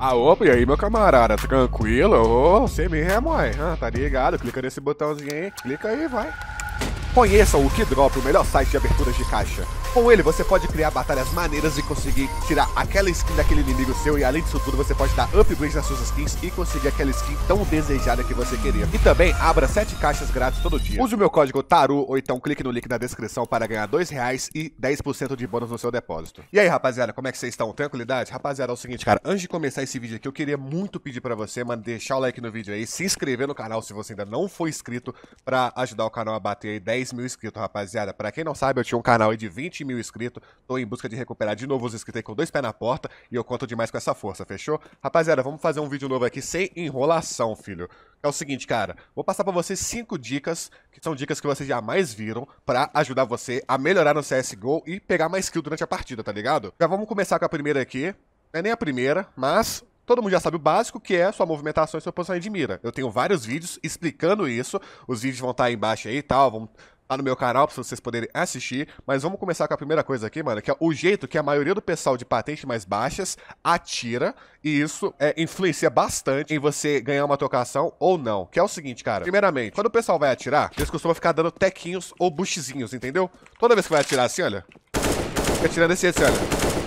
Ah, opa, e aí, meu camarada, tranquilo? Ô, oh, você mesmo, é mãe. Ah, tá ligado? Clica nesse botãozinho aí, clica aí, vai. Conheça o Kidrop, o melhor site de aberturas de caixa. Com ele, você pode criar batalhas maneiras e conseguir tirar aquela skin daquele inimigo seu e além disso tudo, você pode dar upgrades nas suas skins e conseguir aquela skin tão desejada que você queria. E também, abra 7 caixas grátis todo dia. Use o meu código TARU ou então clique no link na descrição para ganhar reais e 10% de bônus no seu depósito. E aí, rapaziada, como é que vocês estão? Tranquilidade? Rapaziada, é o seguinte, cara, antes de começar esse vídeo aqui, eu queria muito pedir para você, mano, deixar o like no vídeo aí, se inscrever no canal se você ainda não for inscrito, para ajudar o canal a bater aí 10 mil inscritos, rapaziada. Para quem não sabe, eu tinha um canal aí de 20 mil mil inscritos. Tô em busca de recuperar de novo os inscritos aí com dois pés na porta. E eu conto demais com essa força, fechou? Rapaziada, vamos fazer um vídeo novo aqui sem enrolação, filho. É o seguinte, cara. Vou passar pra vocês cinco dicas, que são dicas que vocês jamais viram, pra ajudar você a melhorar no CSGO e pegar mais kill durante a partida, tá ligado? Já vamos começar com a primeira aqui. Não é nem a primeira, mas todo mundo já sabe o básico, que é sua movimentação e sua posição de mira. Eu tenho vários vídeos explicando isso, os vídeos vão estar tá aí embaixo aí e tal, vão lá tá no meu canal pra vocês poderem assistir. Mas vamos começar com a primeira coisa aqui, mano, que é o jeito que a maioria do pessoal de patentes mais baixas atira. E isso é, influencia bastante em você ganhar uma trocação ou não. Que é o seguinte, cara. Primeiramente, quando o pessoal vai atirar, eles costumam ficar dando tequinhos ou bustezinhos, entendeu? Toda vez que vai atirar assim, olha. Fica atirando esse, esse olha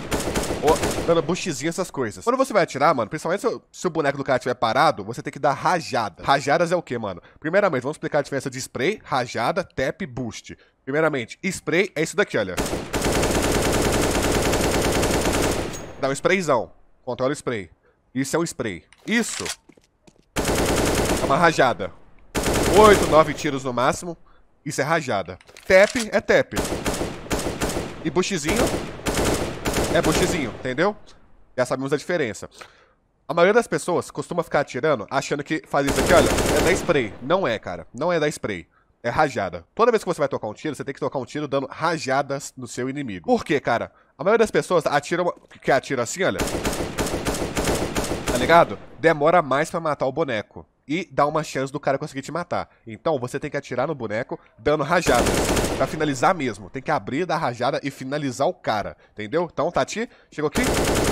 dando boostzinho essas coisas. Quando você vai atirar, mano, principalmente se o, se o boneco do cara estiver parado, você tem que dar rajada. Rajadas é o quê, mano? Primeiramente, vamos explicar a diferença de spray, rajada, tap e boost. Primeiramente, spray é isso daqui, olha. Dá um sprayzão. Controla o spray. Isso é um spray. Isso é uma rajada. Oito, nove tiros no máximo. Isso é rajada. Tap é tap. E boostzinho é botizinho, entendeu? Já sabemos a diferença. A maioria das pessoas costuma ficar atirando achando que faz isso aqui, olha, é da spray. Não é, cara. Não é da spray. É rajada. Toda vez que você vai tocar um tiro, você tem que tocar um tiro dando rajadas no seu inimigo. Por quê, cara? A maioria das pessoas atira uma... que atira assim, olha. Tá ligado? Demora mais pra matar o boneco e dá uma chance do cara conseguir te matar. Então você tem que atirar no boneco dando rajada. Pra finalizar mesmo. Tem que abrir, dar rajada e finalizar o cara. Entendeu? Então, Tati, chegou aqui,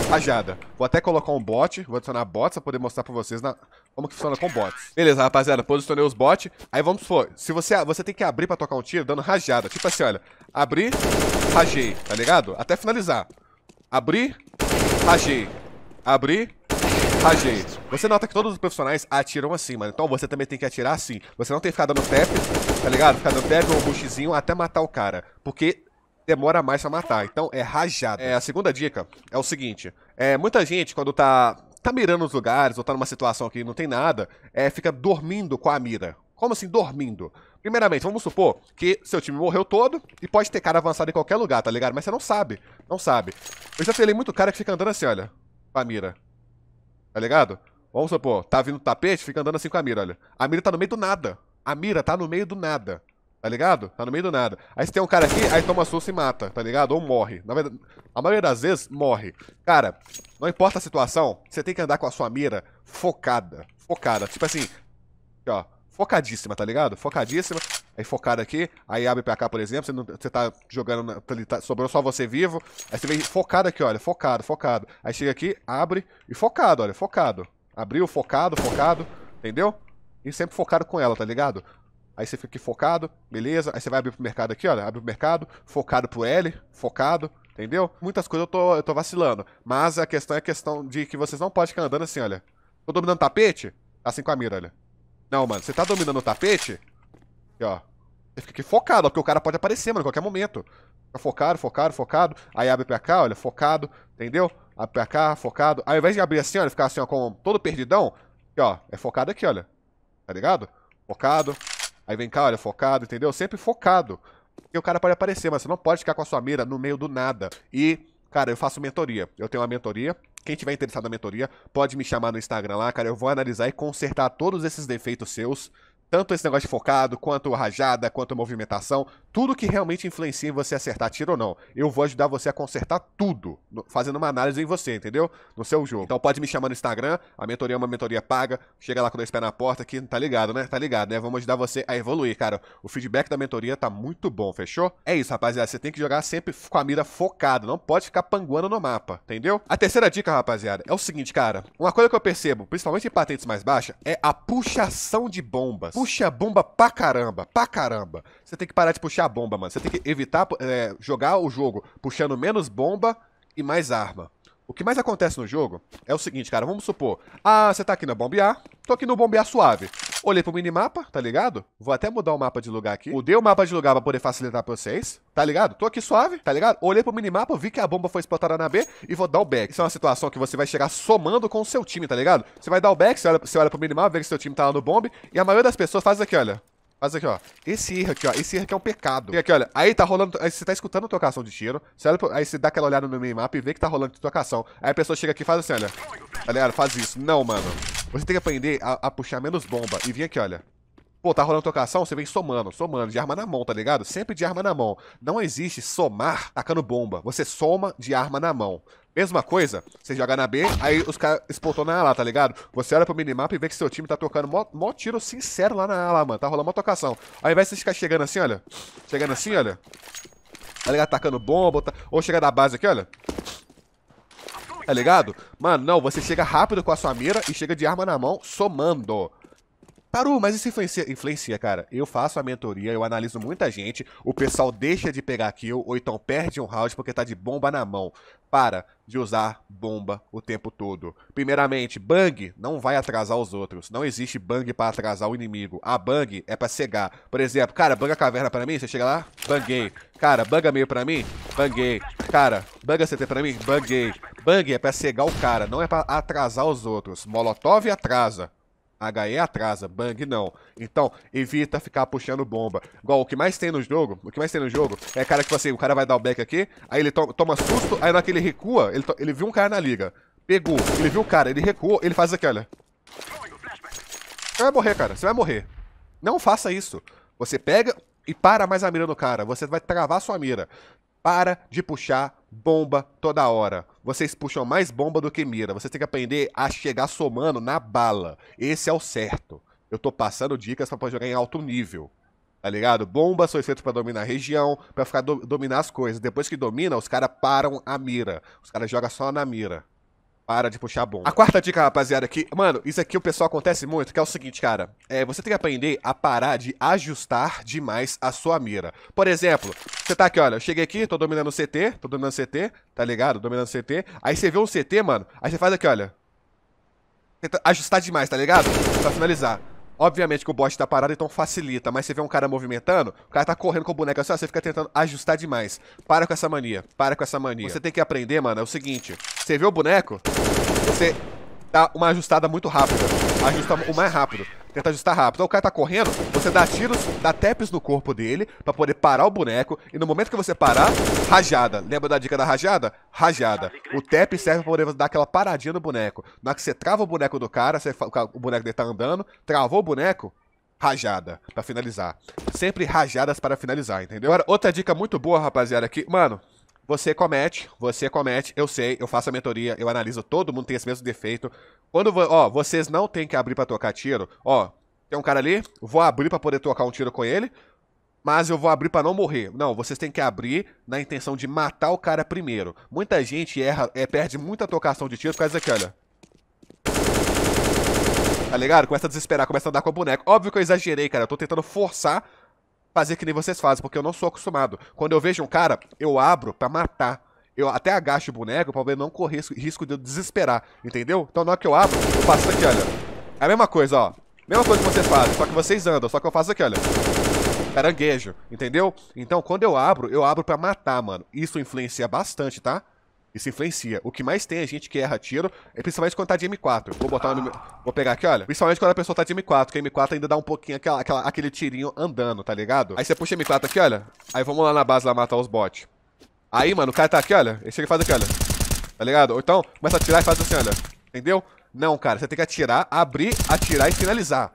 rajada. Vou até colocar um bot, vou adicionar bots pra poder mostrar pra vocês na... como que funciona com bots. Beleza, rapaziada, posicionei os bots. Aí vamos supor, se você, você tem que abrir pra tocar um tiro dando rajada. Tipo assim, olha, abri, rajei, tá ligado? Até finalizar. Abri, rajei. Abri, Agei. Você nota que todos os profissionais atiram assim, mano. Então você também tem que atirar assim. Você não tem que ficar dando tap, tá ligado? Ficar dando tap ou um bushzinho até matar o cara. Porque demora mais pra matar. Então é rajada. É, a segunda dica é o seguinte. É, muita gente, quando tá, tá mirando os lugares ou tá numa situação que não tem nada, é, fica dormindo com a mira. Como assim, dormindo? Primeiramente, vamos supor que seu time morreu todo e pode ter cara avançado em qualquer lugar, tá ligado? Mas você não sabe. Não sabe. Eu já falei muito cara que fica andando assim, olha. Com a mira. Tá ligado? Vamos supor, tá vindo tapete, fica andando assim com a mira, olha. A mira tá no meio do nada. A mira tá no meio do nada. Tá ligado? Tá no meio do nada. Aí se tem um cara aqui, aí toma susto e mata, tá ligado? Ou morre. Na verdade, a maioria das vezes morre. Cara, não importa a situação, você tem que andar com a sua mira focada. Focada. Tipo assim, ó, focadíssima, tá ligado? Focadíssima aí focado aqui, aí abre pra cá, por exemplo, você, não, você tá jogando, tá, tá, sobrou só você vivo, aí você vem focado aqui, olha, focado, focado. Aí chega aqui, abre e focado, olha, focado. Abriu, focado, focado, entendeu? E sempre focado com ela, tá ligado? Aí você fica aqui focado, beleza, aí você vai abrir pro mercado aqui, olha, abre pro mercado, focado pro L, focado, entendeu? Muitas coisas eu tô, eu tô vacilando, mas a questão é a questão de que vocês não podem ficar andando assim, olha. Tô dominando o tapete? Tá assim com a mira, olha. Não, mano, você tá dominando o tapete? Aqui, ó aqui focado, ó, porque o cara pode aparecer, mano, a qualquer momento. Fica focado, focado, focado. Aí abre pra cá, olha, focado, entendeu? Abre pra cá, focado. Aí, ao invés de abrir assim, olha, ficar assim, ó, com todo perdidão, aqui, ó, é focado aqui, olha. Tá ligado? Focado. Aí vem cá, olha, focado, entendeu? Sempre focado. Porque o cara pode aparecer, mas você não pode ficar com a sua mira no meio do nada. E, cara, eu faço mentoria. Eu tenho uma mentoria. Quem tiver interessado na mentoria, pode me chamar no Instagram lá, cara. Eu vou analisar e consertar todos esses defeitos seus. Tanto esse negócio de focado, quanto rajada, quanto movimentação, tudo que realmente influencia em você acertar tiro ou não. Eu vou ajudar você a consertar tudo, fazendo uma análise em você, entendeu? No seu jogo. Então pode me chamar no Instagram, a mentoria é uma mentoria paga. Chega lá com dois pés na porta aqui, tá ligado, né? Tá ligado, né? Vamos ajudar você a evoluir, cara. O feedback da mentoria tá muito bom, fechou? É isso, rapaziada. Você tem que jogar sempre com a mira focada, não pode ficar panguando no mapa, entendeu? A terceira dica, rapaziada, é o seguinte, cara. Uma coisa que eu percebo, principalmente em patentes mais baixas, é a puxação de bombas. Puxa bomba pra caramba, pra caramba. Você tem que parar de puxar puxar bomba, mano. Você tem que evitar é, jogar o jogo puxando menos bomba e mais arma. O que mais acontece no jogo é o seguinte, cara. Vamos supor, ah, você tá aqui na bombear. Tô aqui no bombear suave. Olhei pro minimapa, tá ligado? Vou até mudar o mapa de lugar aqui. Mudei o mapa de lugar pra poder facilitar pra vocês, tá ligado? Tô aqui suave, tá ligado? Olhei pro minimapa, vi que a bomba foi explotada na B e vou dar o back. Isso é uma situação que você vai chegar somando com o seu time, tá ligado? Você vai dar o back, você olha, você olha pro minimapa, vê que seu time tá lá no bombe e a maioria das pessoas faz aqui, olha. Faz aqui, ó. Esse erro aqui, ó. Esse erro aqui é um pecado. E aqui, olha. Aí tá rolando. Aí você tá escutando a tocação de tiro. Você olha, pro... aí você dá aquela olhada no minimap e vê que tá rolando a tocação. Aí a pessoa chega aqui e faz assim, olha. Galera, faz isso. Não, mano. Você tem que aprender a, a puxar menos bomba. E vem aqui, olha. Pô, tá rolando tocação, você vem somando, somando, de arma na mão, tá ligado? Sempre de arma na mão. Não existe somar tacando bomba. Você soma de arma na mão. Mesma coisa, você joga na B, aí os caras espontam na A lá, tá ligado? Você olha pro minimapa e vê que seu time tá tocando mó, mó tiro sincero lá na A lá, mano. Tá rolando mó tocação. Ao invés de você ficar chegando assim, olha. Chegando assim, olha. Tá ligado? Atacando bomba. Tá... Ou chega da base aqui, olha. Tá ligado? Mano, não, você chega rápido com a sua mira e chega de arma na mão somando. Parou, mas isso influencia, influencia, cara. Eu faço a mentoria, eu analiso muita gente, o pessoal deixa de pegar kill, ou então perde um round porque tá de bomba na mão. Para de usar bomba o tempo todo. Primeiramente, bang não vai atrasar os outros. Não existe bang para atrasar o inimigo. A bang é para cegar. Por exemplo, cara, banga caverna para mim, você chega lá, banguei. Cara, banga meio para mim, banguei. Cara, banga CT para mim, banguei. Bang é para cegar o cara, não é para atrasar os outros. Molotov atrasa. HE atrasa, bang não. Então, evita ficar puxando bomba. Igual, o que mais tem no jogo, o que mais tem no jogo é cara, tipo assim, o cara vai dar o back aqui, aí ele to toma susto, aí na hora que ele recua, ele, ele viu um cara na liga. Pegou, ele viu o cara, ele recuou, ele faz aqui, olha. Você vai morrer, cara, você vai morrer. Não faça isso. Você pega e para mais a mira no cara, você vai travar sua mira. Para de puxar bomba toda hora. Vocês puxam mais bomba do que mira. Vocês têm que aprender a chegar somando na bala. Esse é o certo. Eu tô passando dicas para jogar em alto nível. Tá ligado? Bombas são feitas para dominar a região, para ficar do, dominar as coisas. Depois que domina, os caras param a mira. Os caras jogam só na mira. Para de puxar a bomba. A quarta dica, rapaziada, que, mano, isso aqui o pessoal acontece muito, que é o seguinte, cara. É, você tem que aprender a parar de ajustar demais a sua mira. Por exemplo, você tá aqui, olha, eu cheguei aqui, tô dominando o CT, tô dominando o CT, tá ligado? Dominando o CT. Aí você vê um CT, mano, aí você faz aqui, olha. Tenta ajustar demais, tá ligado? Pra finalizar. Obviamente que o boss tá parado, então facilita. Mas você vê um cara movimentando, o cara tá correndo com o boneco assim, ó, você fica tentando ajustar demais. Para com essa mania, para com essa mania. Você tem que aprender, mano, é o seguinte. Você vê o boneco, você dá uma ajustada muito rápida ajusta tá o mais rápido. Tenta ajustar rápido. Então, o cara tá correndo, você dá tiros, dá taps no corpo dele pra poder parar o boneco. E no momento que você parar, rajada. Lembra da dica da rajada? Rajada. O tap serve pra poder dar aquela paradinha no boneco. Na hora que você trava o boneco do cara, você, o boneco dele tá andando, travou o boneco, rajada pra finalizar. Sempre rajadas para finalizar, entendeu? Outra dica muito boa, rapaziada, aqui. Mano, você comete, você comete, eu sei, eu faço a mentoria, eu analiso, todo mundo tem esse mesmo defeito. Quando, ó, vocês não tem que abrir para tocar tiro, ó, tem um cara ali, vou abrir para poder tocar um tiro com ele, mas eu vou abrir para não morrer. Não, vocês têm que abrir na intenção de matar o cara primeiro. Muita gente erra, é, perde muita tocação de tiro por causa aqui, olha. Tá ligado? Começa a desesperar, começa a andar com a boneca. Óbvio que eu exagerei, cara. Eu tô tentando forçar fazer que nem vocês fazem, porque eu não sou acostumado. Quando eu vejo um cara, eu abro para matar. Eu até agacho o boneco pra não correr risco de eu desesperar, entendeu? Então na hora que eu abro, eu faço aqui, olha. É a mesma coisa, ó. Mesma coisa que vocês fazem, só que vocês andam, só que eu faço aqui, olha. Caranguejo, entendeu? Então quando eu abro, eu abro para matar, mano. Isso influencia bastante, tá? Isso influencia. O que mais tem a gente que erra tiro é principalmente quando tá de M4. Vou botar uma... Vou pegar aqui, olha. Principalmente quando a pessoa tá de M4, que a M4 ainda dá um pouquinho aquela, aquela, aquele tirinho andando, tá ligado? Aí você puxa M4 aqui, olha. Aí vamos lá na base lá matar os bots. Aí, mano, o cara tá aqui, olha. Esse chega e faz aqui, olha. Tá ligado? Ou então, começa a atirar e faz assim, olha. Entendeu? Não, cara. Você tem que atirar, abrir, atirar e finalizar.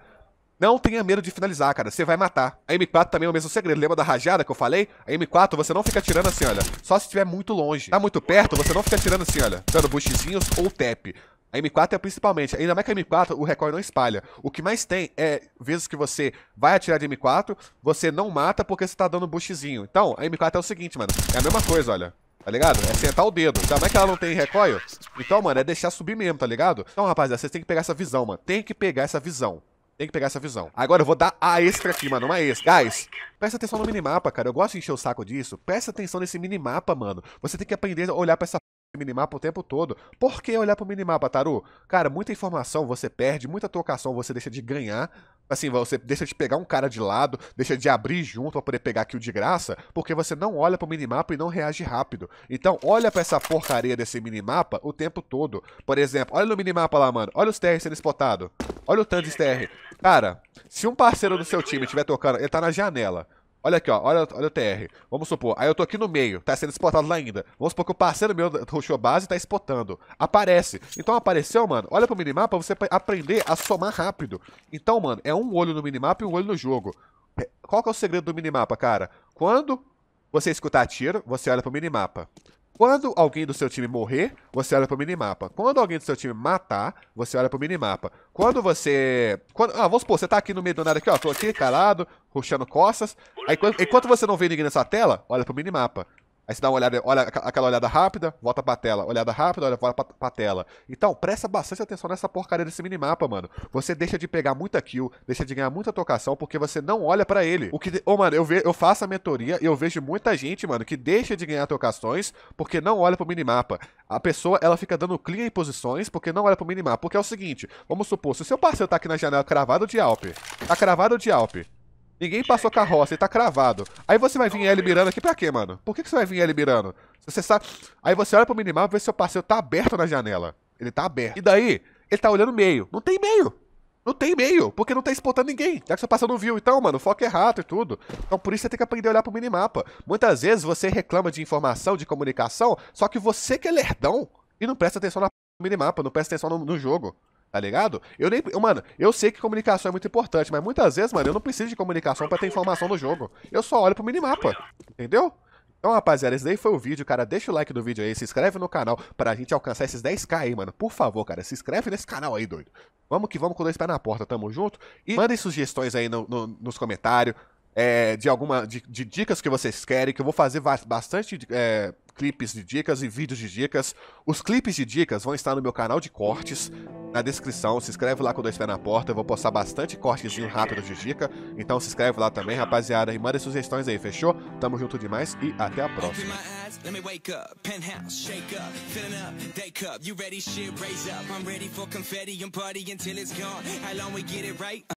Não tenha medo de finalizar, cara. Você vai matar. A M4 também é o mesmo segredo. Lembra da rajada que eu falei? A M4 você não fica atirando assim, olha. Só se estiver muito longe. Tá muito perto, você não fica atirando assim, olha. Dando boostzinhos ou tap. A M4 é principalmente, ainda mais que a M4, o recorde não espalha. O que mais tem é vezes que você vai atirar de M4, você não mata porque você tá dando boostzinho. Então, a M4 é o seguinte, mano, é a mesma coisa, olha. Tá ligado? É sentar o dedo. Ainda mais que ela não tem recoil. Então, mano, é deixar subir mesmo, tá ligado? Então, rapaziada, vocês têm que pegar essa visão, mano. Tem que pegar essa visão. Tem que pegar essa visão. Agora eu vou dar a extra aqui, mano. Uma extra. Guys, presta atenção no minimapa, cara. Eu gosto de encher o saco disso. Presta atenção nesse minimapa, mano. Você tem que aprender a olhar pra essa minimapa o tempo todo. Por que olhar pro minimapa, Taru? Cara, muita informação você perde, muita trocação você deixa de ganhar. Assim, você deixa de pegar um cara de lado, deixa de abrir junto pra poder pegar kill de graça, porque você não olha pro minimapa e não reage rápido. Então, olha pra essa porcaria desse minimapa o tempo todo. Por exemplo, olha no minimapa lá, mano. Olha os TR sendo explotado. Olha o tanto de TR. Cara, se um parceiro do seu time estiver tocando, ele tá na janela. Olha aqui, ó, olha, olha o TR. Vamos supor, aí eu tô aqui no meio, tá sendo spotado lá ainda. Vamos supor que o parceiro meu rushou base e tá spotando. Aparece. Então apareceu, mano, olha pro minimapa você aprender a somar rápido. Então, mano, é um olho no minimapa e um olho no jogo. É, qual que é o segredo do minimapa, cara? Quando você escutar tiro, você olha pro minimapa. Quando alguém do seu time morrer, você olha pro minimapa. Quando alguém do seu time matar, você olha pro minimapa. Quando você... Quando... Ah, vamos supor, você tá aqui no meio do nada aqui, ó. Tô aqui, calado, ruxando costas. Aí, enquanto você não vê ninguém nessa tela, olha pro minimapa. Aí você dá uma olhada, olha aquela olhada rápida, volta pra tela, olhada rápida, olha, volta pra, pra tela. Então, presta bastante atenção nessa porcaria desse minimapa, mano. Você deixa de pegar muita kill, deixa de ganhar muita tocação, porque você não olha para ele. O que, ô, oh, mano, eu, ve, eu faço a mentoria e eu vejo muita gente, mano, que deixa de ganhar tocações porque não olha pro minimapa. A pessoa, ela fica dando clean em posições porque não olha pro minimapa. Porque é o seguinte, vamos supor, se o seu parceiro tá aqui na janela cravado de Alp, tá cravado de Alp, Ninguém passou carroça, ele tá cravado. Aí você vai vir L mirando aqui pra quê, mano? Por que, que você vai vir L mirando? Você sabe... Aí você olha pro minimapa e vê se seu parceiro tá aberto na janela. Ele tá aberto. E daí, ele tá olhando meio. Não tem meio. Não tem meio, porque não tá exportando ninguém. Já que seu parceiro não viu, então, mano, o foco é e tudo. Então por isso você tem que aprender a olhar pro minimapa. Muitas vezes você reclama de informação, de comunicação, só que você que é lerdão e não presta atenção na minimapa, não presta atenção no, no jogo. Tá ligado? Eu nem. Mano, eu sei que comunicação é muito importante, mas muitas vezes, mano, eu não preciso de comunicação para ter informação no jogo. Eu só olho pro minimapa. Entendeu? Então, rapaziada, esse daí foi o vídeo, cara. Deixa o like do vídeo aí, se inscreve no canal pra gente alcançar esses 10k aí, mano. Por favor, cara, se inscreve nesse canal aí, doido. Vamos que vamos com dois pés na porta, tamo junto. E mandem sugestões aí no, no, nos comentários é, de alguma. De, de, dicas que vocês querem, que eu vou fazer bastante. É, clipes de dicas e vídeos de dicas. Os clipes de dicas vão estar no meu canal de cortes, na descrição. Se inscreve lá com dois pés na porta, eu vou postar bastante cortezinho rápido de dica. Então se inscreve lá também, rapaziada, e manda sugestões aí, fechou? Tamo junto demais e até a próxima. Let me wake up, penthouse, shake up, filling up, day cup. You ready? Shit, raise up. I'm ready for confetti and party until it's gone. How long we get it right?